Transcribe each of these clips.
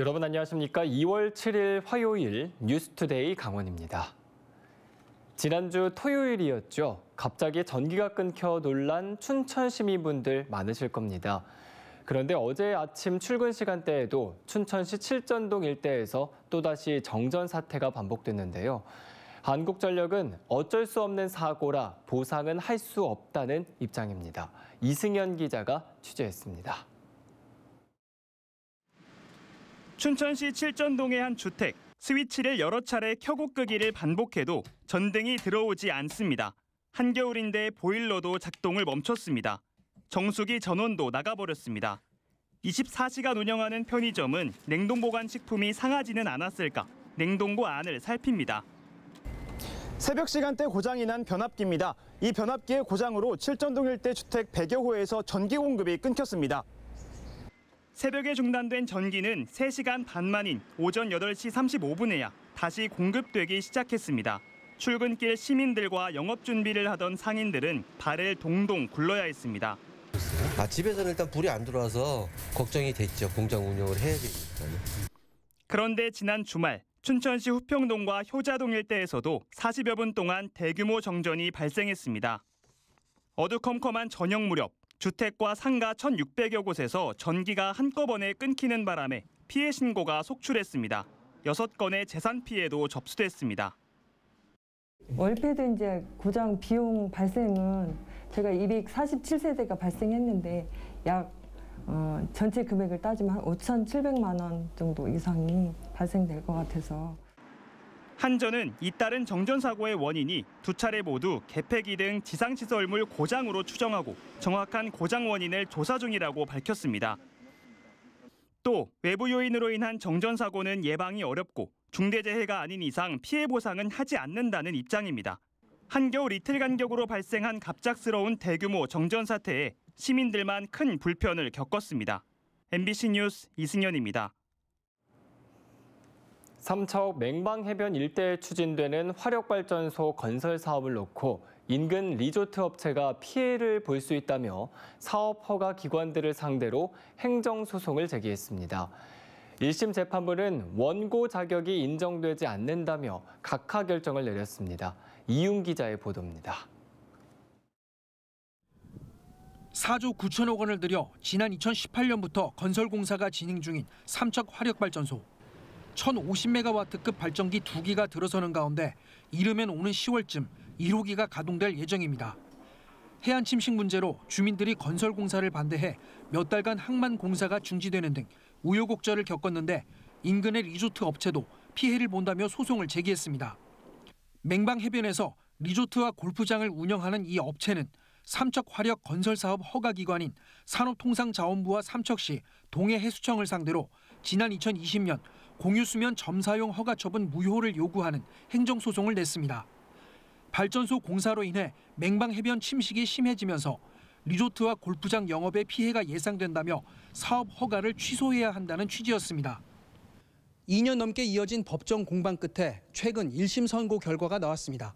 여러분 안녕하십니까? 2월 7일 화요일 뉴스투데이 강원입니다. 지난주 토요일이었죠. 갑자기 전기가 끊겨 놀란 춘천 시민분들 많으실 겁니다. 그런데 어제 아침 출근 시간대에도 춘천시 칠전동 일대에서 또다시 정전 사태가 반복됐는데요. 한국전력은 어쩔 수 없는 사고라 보상은 할 수 없다는 입장입니다. 이승현 기자가 취재했습니다. 춘천시 칠전동의 한 주택 스위치를 여러 차례 켜고 끄기를 반복해도 전등이 들어오지 않습니다. 한겨울인데 보일러도 작동을 멈췄습니다. 정수기 전원도 나가버렸습니다. 24시간 운영하는 편의점은 냉동 보관 식품이 상하지는 않았을까 냉동고 안을 살핍니다. 새벽 시간대 고장이 난 변압기입니다. 이 변압기의 고장으로 칠전동 일대 주택 100여 호에서 전기 공급이 끊겼습니다. 새벽에 중단된 전기는 3시간 반 만인 오전 8시 35분에야 다시 공급되기 시작했습니다. 출근길 시민들과 영업 준비를 하던 상인들은 발을 동동 굴러야 했습니다. 아, 집에서는 일단 불이 안 들어와서 걱정이 됐죠. 공장 운영을 해야 되니까. 그런데 지난 주말 춘천시 후평동과 효자동 일대에서도 40여 분 동안 대규모 정전이 발생했습니다. 어두컴컴한 저녁 무렵 주택과 상가 1,600여 곳에서 전기가 한꺼번에 끊기는 바람에 피해 신고가 속출했습니다. 6건의 재산 피해도 접수됐습니다. 월패도 이제 고장 비용 발생은 제가 247세대가 발생했는데 약 어, 전체 금액을 따지면 한 5,700만 원 정도 이상이 발생될 것 같아서 한전은 잇따른 정전 사고의 원인이 두 차례 모두 개폐기 등 지상시설물 고장으로 추정하고 정확한 고장 원인을 조사 중이라고 밝혔습니다. 또 외부 요인으로 인한 정전 사고는 예방이 어렵고 중대재해가 아닌 이상 피해 보상은 하지 않는다는 입장입니다. 한겨울 이틀 간격으로 발생한 갑작스러운 대규모 정전 사태에 시민들만 큰 불편을 겪었습니다. MBC 뉴스 이승현입니다. 삼척 맹방해변 일대에 추진되는 화력발전소 건설 사업을 놓고 인근 리조트 업체가 피해를 볼 수 있다며 사업 허가 기관들을 상대로 행정소송을 제기했습니다. 1심 재판부는 원고 자격이 인정되지 않는다며 각하 결정을 내렸습니다. 이윤 기자의 보도입니다. 4조 9천억 원을 들여 지난 2018년부터 건설공사가 진행 중인 삼척 화력발전소. 1050메가와트급 발전기 2기가 들어서는 가운데 이르면 오는 10월쯤 1호기가 가동될 예정입니다. 해안 침식 문제로 주민들이 건설 공사를 반대해 몇 달간 항만 공사가 중지되는 등 우여곡절을 겪었는데 인근의 리조트 업체도 피해를 본다며 소송을 제기했습니다. 맹방 해변에서 리조트와 골프장을 운영하는 이 업체는 삼척화력 건설사업 허가기관인 산업통상자원부와 삼척시 동해해수청을 상대로 지난 2020년 공유수면 점사용 허가처분 무효를 요구하는 행정소송을 냈습니다. 발전소 공사로 인해 맹방 해변 침식이 심해지면서 리조트와 골프장 영업에 피해가 예상된다며 사업 허가를 취소해야 한다는 취지였습니다. 2년 넘게 이어진 법정 공방 끝에 최근 1심 선고 결과가 나왔습니다.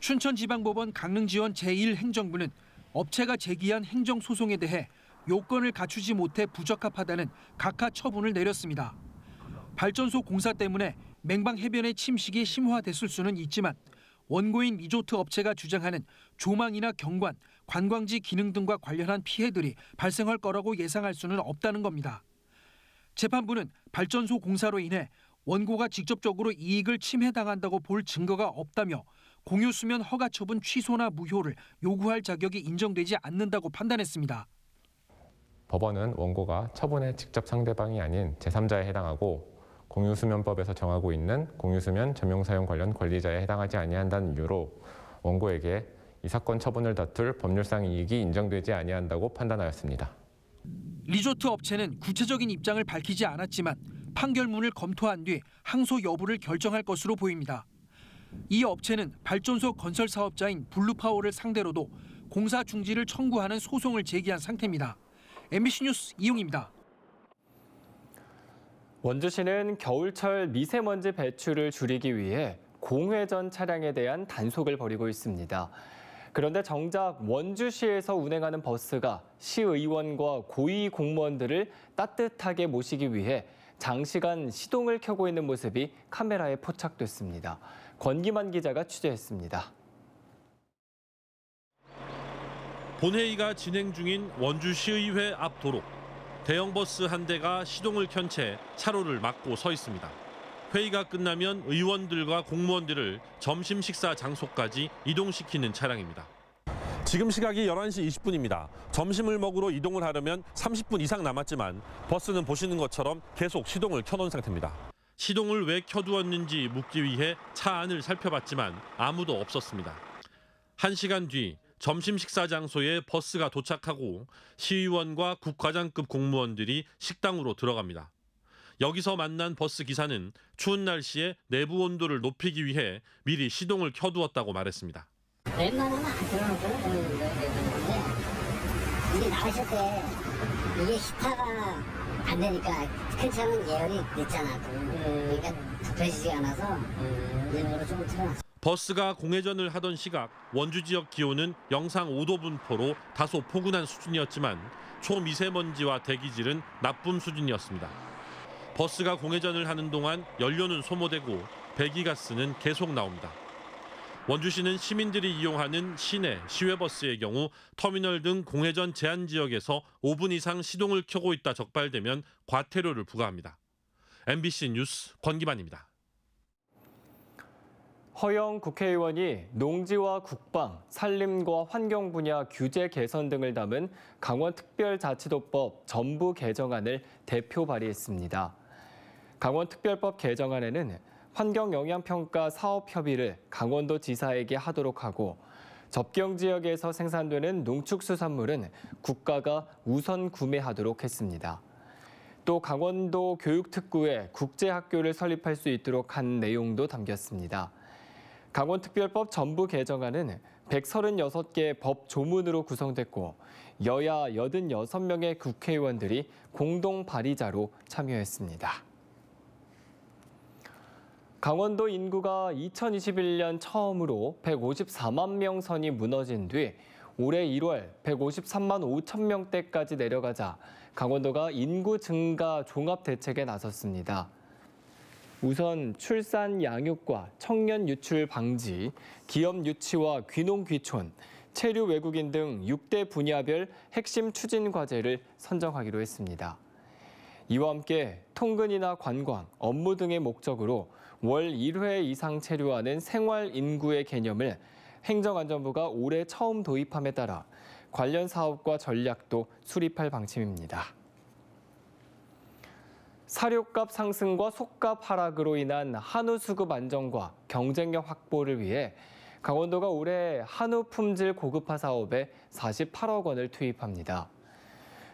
춘천지방법원 강릉지원 제1행정부는 업체가 제기한 행정소송에 대해 요건을 갖추지 못해 부적합하다는 각하 처분을 내렸습니다. 발전소 공사 때문에 맹방 해변의 침식이 심화됐을 수는 있지만 원고인 리조트 업체가 주장하는 조망이나 경관, 관광지 기능 등과 관련한 피해들이 발생할 거라고 예상할 수는 없다는 겁니다. 재판부는 발전소 공사로 인해 원고가 직접적으로 이익을 침해당한다고 볼 증거가 없다며 공유 수면 허가 처분 취소나 무효를 요구할 자격이 인정되지 않는다고 판단했습니다. 법원은 원고가 처분의 직접 상대방이 아닌 제3자에 해당하고 공유수면법에서 정하고 있는 공유수면 전용사용 관련 권리자에 해당하지 아니한다는 이유로 원고에게 이 사건 처분을 다툴 법률상 이익이 인정되지 아니한다고 판단하였습니다. 리조트 업체는 구체적인 입장을 밝히지 않았지만 판결문을 검토한 뒤 항소 여부를 결정할 것으로 보입니다. 이 업체는 발전소 건설 사업자인 블루파워를 상대로도 공사 중지를 청구하는 소송을 제기한 상태입니다. MBC 뉴스 이용입니다. 원주시는 겨울철 미세먼지 배출을 줄이기 위해 공회전 차량에 대한 단속을 벌이고 있습니다. 그런데 정작 원주시에서 운행하는 버스가 시의원과 고위 공무원들을 따뜻하게 모시기 위해 장시간 시동을 켜고 있는 모습이 카메라에 포착됐습니다. 권기만 기자가 취재했습니다. 본회의가 진행 중인 원주시의회 앞 도로. 대형 버스 한 대가 시동을 켠 채 차로를 막고 서 있습니다. 회의가 끝나면 의원들과 공무원들을 점심 식사 장소까지 이동시키는 차량입니다. 지금 시각이 11시 20분입니다. 점심을 먹으러 이동을 하려면 30분 이상 남았지만 버스는 보시는 것처럼 계속 시동을 켜놓은 상태입니다. 시동을 왜 켜두었는지 묻기 위해 차 안을 살펴봤지만 아무도 없었습니다. 1시간 뒤 점심 식사 장소에 버스가 도착하고 시의원과 국과장급 공무원들이 식당으로 들어갑니다. 여기서 만난 버스 기사는 추운 날씨에 내부 온도를 높이기 위해 미리 시동을 켜두었다고 말했습니다. 웬만하면 안 들어오는 거예요. 이게 나가실 때 이게 시타가 안 되니까 큰 차는 예열이 늦잖아. 그, 그러니까 답해지지 않아서 일부러 좀 틀어놨어. 버스가 공회전을 하던 시각 원주 지역 기온은 영상 5도 분포로 다소 포근한 수준이었지만 초미세먼지와 대기질은 나쁨 수준이었습니다. 버스가 공회전을 하는 동안 연료는 소모되고 배기가스는 계속 나옵니다. 원주시는 시민들이 이용하는 시내, 시외버스의 경우 터미널 등 공회전 제한 지역에서 5분 이상 시동을 켜고 있다 적발되면 과태료를 부과합니다. MBC 뉴스 권기만입니다. 허영 국회의원이 농지와 국방, 산림과 환경 분야 규제 개선 등을 담은 강원특별자치도법 전부 개정안을 대표 발의했습니다. 강원특별법 개정안에는 환경영향평가 사업협의를 강원도 지사에게 하도록 하고 접경 지역에서 생산되는 농축수산물은 국가가 우선 구매하도록 했습니다. 또 강원도 교육특구에 국제학교를 설립할 수 있도록 한 내용도 담겼습니다. 강원특별법 전부 개정안은 136개 법 조문으로 구성됐고 여야 86명의 국회의원들이 공동 발의자로 참여했습니다. 강원도 인구가 2021년 처음으로 154만 명 선이 무너진 뒤 올해 1월 153만 5천 명대까지 내려가자 강원도가 인구 증가 종합 대책에 나섰습니다. 우선 출산 양육과 청년 유출 방지, 기업 유치와 귀농 귀촌, 체류 외국인 등 6대 분야별 핵심 추진 과제를 선정하기로 했습니다. 이와 함께 통근이나 관광, 업무 등의 목적으로 월 1회 이상 체류하는 생활 인구의 개념을 행정안전부가 올해 처음 도입함에 따라 관련 사업과 전략도 수립할 방침입니다. 사료값 상승과 속값 하락으로 인한 한우 수급 안정과 경쟁력 확보를 위해 강원도가 올해 한우 품질 고급화 사업에 48억 원을 투입합니다.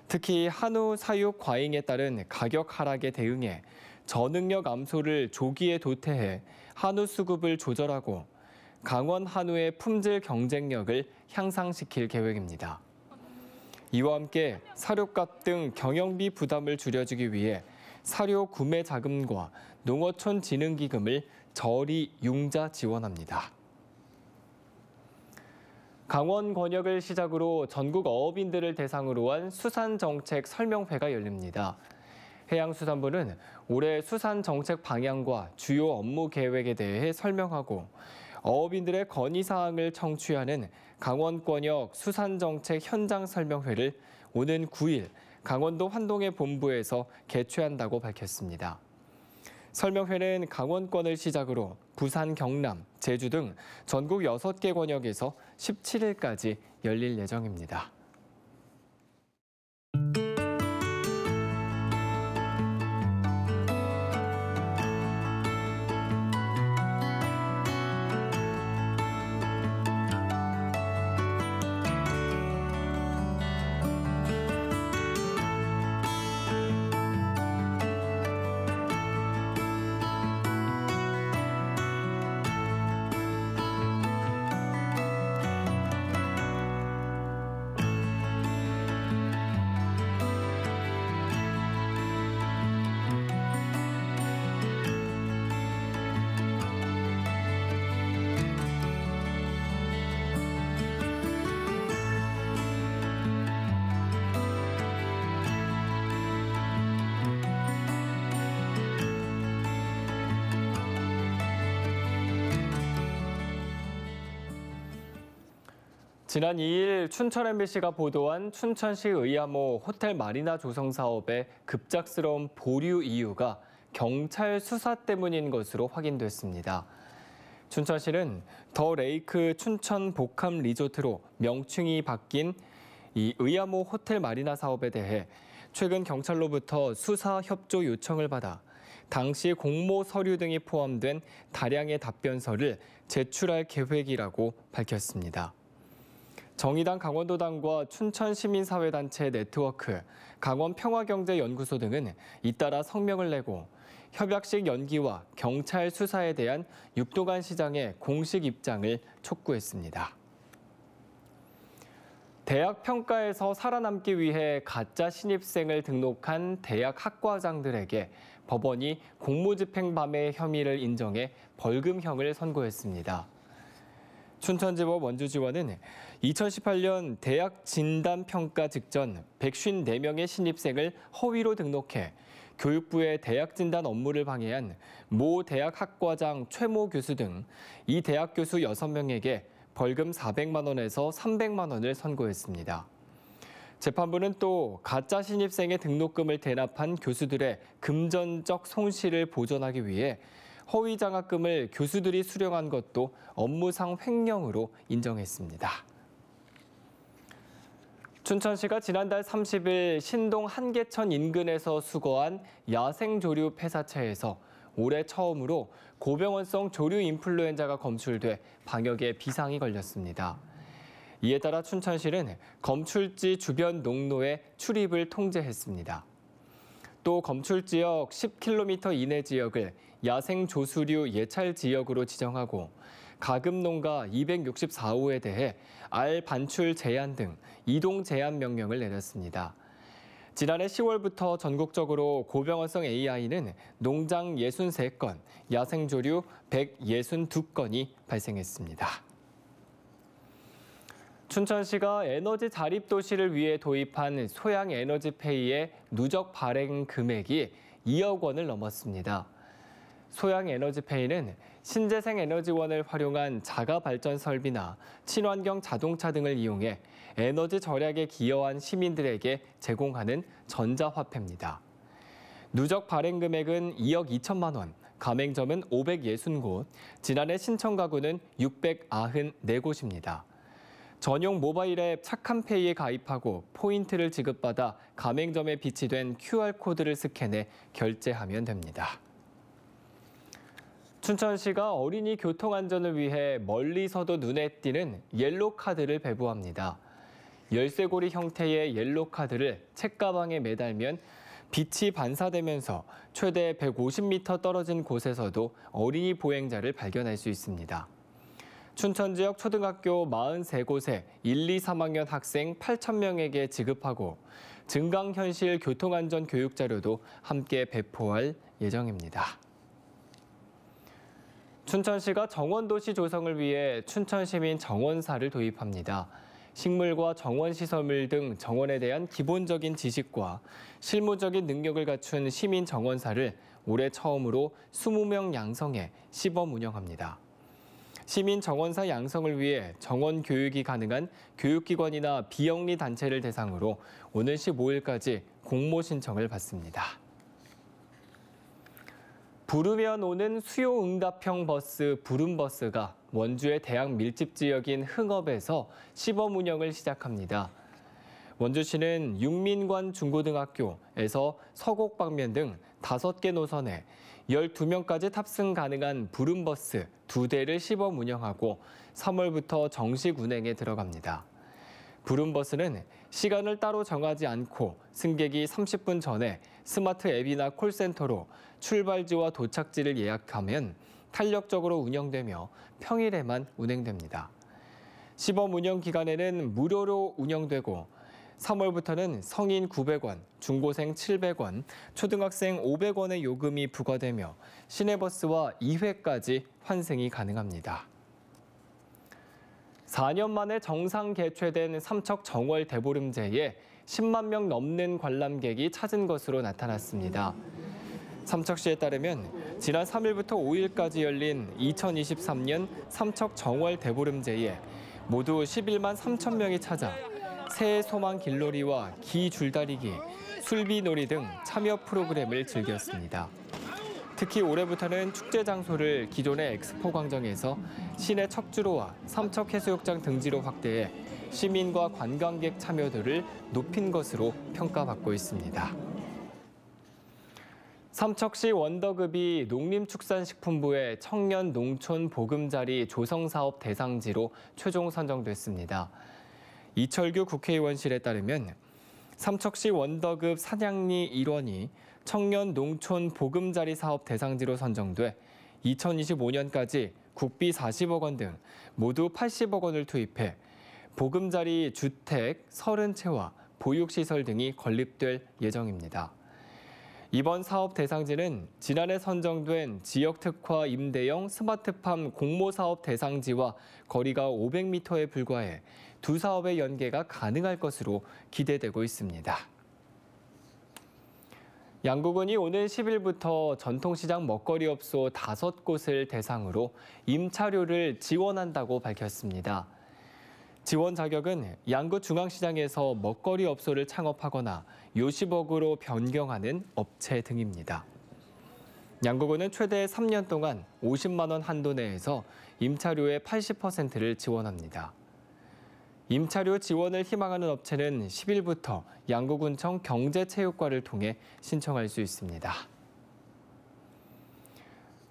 특히 한우 사육 과잉에 따른 가격 하락에 대응해 저능력 암소를 조기에 도태해 한우 수급을 조절하고 강원 한우의 품질 경쟁력을 향상시킬 계획입니다. 이와 함께 사료값 등 경영비 부담을 줄여주기 위해 사료 구매 자금과 농어촌 진흥기금을 저리 융자 지원합니다. 강원 권역을 시작으로 전국 어업인들을 대상으로 한 수산 정책 설명회가 열립니다. 해양수산부는 올해 수산 정책 방향과 주요 업무 계획에 대해 설명하고 어업인들의 건의사항을 청취하는 강원권역 수산정책 현장 설명회를 오는 9일 강원도 환동의 본부에서 개최한다고 밝혔습니다. 설명회는 강원권을 시작으로 부산, 경남, 제주 등 전국 6개 권역에서 17일까지 열릴 예정입니다. 지난 2일 춘천 MBC가 보도한 춘천시 의암호 호텔 마리나 조성 사업의 급작스러운 보류 이유가 경찰 수사 때문인 것으로 확인됐습니다. 춘천시는 더 레이크 춘천 복합 리조트로 명칭이 바뀐 이 의암호 호텔 마리나 사업에 대해 최근 경찰로부터 수사 협조 요청을 받아 당시 공모 서류 등이 포함된 다량의 답변서를 제출할 계획이라고 밝혔습니다. 정의당 강원도당과 춘천시민사회단체 네트워크, 강원평화경제연구소 등은 잇따라 성명을 내고 협약식 연기와 경찰 수사에 대한 육도관 시장의 공식 입장을 촉구했습니다. 대학 평가에서 살아남기 위해 가짜 신입생을 등록한 대학 학과장들에게 법원이 공무집행밤의 혐의를 인정해 벌금형을 선고했습니다. 춘천지법 원주지원은 2018년 대학 진단 평가 직전 154명의 신입생을 허위로 등록해 교육부의 대학 진단 업무를 방해한 모 대학 학과장 최모 교수 등 이 대학 교수 6명에게 벌금 400만 원에서 300만 원을 선고했습니다. 재판부는 또 가짜 신입생의 등록금을 대납한 교수들의 금전적 손실을 보전하기 위해 허위 장학금을 교수들이 수령한 것도 업무상 횡령으로 인정했습니다. 춘천시가 지난달 30일 신동 한계천 인근에서 수거한 야생조류 폐사체에서 올해 처음으로 고병원성 조류 인플루엔자가 검출돼 방역에 비상이 걸렸습니다. 이에 따라 춘천시는 검출지 주변 농로에 출입을 통제했습니다. 또 검출 지역 10km 이내 지역을 야생 조수류 예찰 지역으로 지정하고 가금농가 264호에 대해 알 반출 제한 등 이동 제한 명령을 내렸습니다. 지난해 10월부터 전국적으로 고병원성 AI는 농장 63건, 야생조류 162건이 발생했습니다. 춘천시가 에너지 자립 도시를 위해 도입한 소양 에너지페이의 누적 발행 금액이 2억 원을 넘었습니다. 소양 에너지페이는 신재생 에너지원을 활용한 자가 발전 설비나 친환경 자동차 등을 이용해 에너지 절약에 기여한 시민들에게 제공하는 전자화폐입니다. 누적 발행 금액은 2억 2천만 원, 가맹점은 560곳, 지난해 신청 가구는 694곳입니다. 전용 모바일 앱 착한페이에 가입하고 포인트를 지급받아 가맹점에 비치된 QR코드를 스캔해 결제하면 됩니다. 춘천시가 어린이 교통 안전을 위해 멀리서도 눈에 띄는 옐로 카드를 배부합니다. 열쇠고리 형태의 옐로 카드를 책가방에 매달면 빛이 반사되면서 최대 150m 떨어진 곳에서도 어린이 보행자를 발견할 수 있습니다. 춘천 지역 초등학교 43곳에 1, 2, 3학년 학생 8,000명에게 지급하고 증강현실 교통안전 교육 자료도 함께 배포할 예정입니다. 춘천시가 정원도시 조성을 위해 춘천시민 정원사를 도입합니다. 식물과 정원시설물 등 정원에 대한 기본적인 지식과 실무적인 능력을 갖춘 시민 정원사를 올해 처음으로 20명 양성해 시범 운영합니다. 시민 정원사 양성을 위해 정원 교육이 가능한 교육기관이나 비영리 단체를 대상으로 오는 15일까지 공모 신청을 받습니다. 부르면 오는 수요 응답형 버스 부름버스가 원주의 대학 밀집 지역인 흥업에서 시범 운영을 시작합니다. 원주시는 육민관 중고등학교에서 서곡방면 등 5개 노선에 12명까지 탑승 가능한 부름버스 2대를 시범 운영하고 3월부터 정식 운행에 들어갑니다. 부름버스는 시간을 따로 정하지 않고 승객이 30분 전에 스마트 앱이나 콜센터로 출발지와 도착지를 예약하면 탄력적으로 운영되며 평일에만 운행됩니다. 시범 운영 기간에는 무료로 운영되고 3월부터는 성인 900원, 중고생 700원, 초등학생 500원의 요금이 부과되며 시내버스와 2회까지 환승이 가능합니다. 4년 만에 정상 개최된 삼척 정월 대보름제에 10만 명 넘는 관람객이 찾은 것으로 나타났습니다. 삼척시에 따르면 지난 3일부터 5일까지 열린 2023년 삼척 정월 대보름제에 모두 11만 3천 명이 찾아 새해 소망 길놀이와 기 줄다리기, 술비놀이 등 참여 프로그램을 즐겼습니다. 특히 올해부터는 축제 장소를 기존의 엑스포 광장에서 시내 척주로와 삼척해수욕장 등지로 확대해 시민과 관광객 참여도를 높인 것으로 평가받고 있습니다. 삼척시 원더급이 농림축산식품부의 청년 농촌 보금자리 조성사업 대상지로 최종 선정됐습니다. 이철규 국회의원실에 따르면 삼척시 원더급 사냥리 일원이 청년 농촌 보금자리 사업 대상지로 선정돼 2025년까지 국비 40억 원 등 모두 80억 원을 투입해 보금자리 주택 30채와 보육시설 등이 건립될 예정입니다. 이번 사업 대상지는 지난해 선정된 지역특화 임대형 스마트팜 공모사업 대상지와 거리가 500m에 불과해 두 사업의 연계가 가능할 것으로 기대되고 있습니다. 양국은이 오는 10일부터 전통시장 먹거리 업소 5곳을 대상으로 임차료를 지원한다고 밝혔습니다. 지원 자격은 양구 중앙시장에서 먹거리 업소를 창업하거나 요식업으로 변경하는 업체 등입니다. 양국은은 최대 3년 동안 50만 원 한도 내에서 임차료의 80%를 지원합니다. 임차료 지원을 희망하는 업체는 10일부터 양구군청 경제체육과를 통해 신청할 수 있습니다.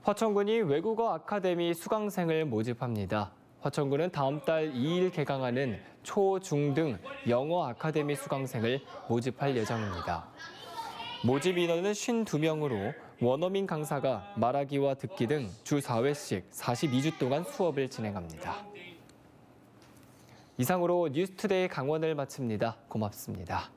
화천군이 외국어 아카데미 수강생을 모집합니다. 화천군은 다음 달 2일 개강하는 초, 중, 등 영어 아카데미 수강생을 모집할 예정입니다. 모집 인원은 52명으로 원어민 강사가 말하기와 듣기 등 주 4회씩 42주 동안 수업을 진행합니다. 이상으로 뉴스투데이 강원을 마칩니다. 고맙습니다.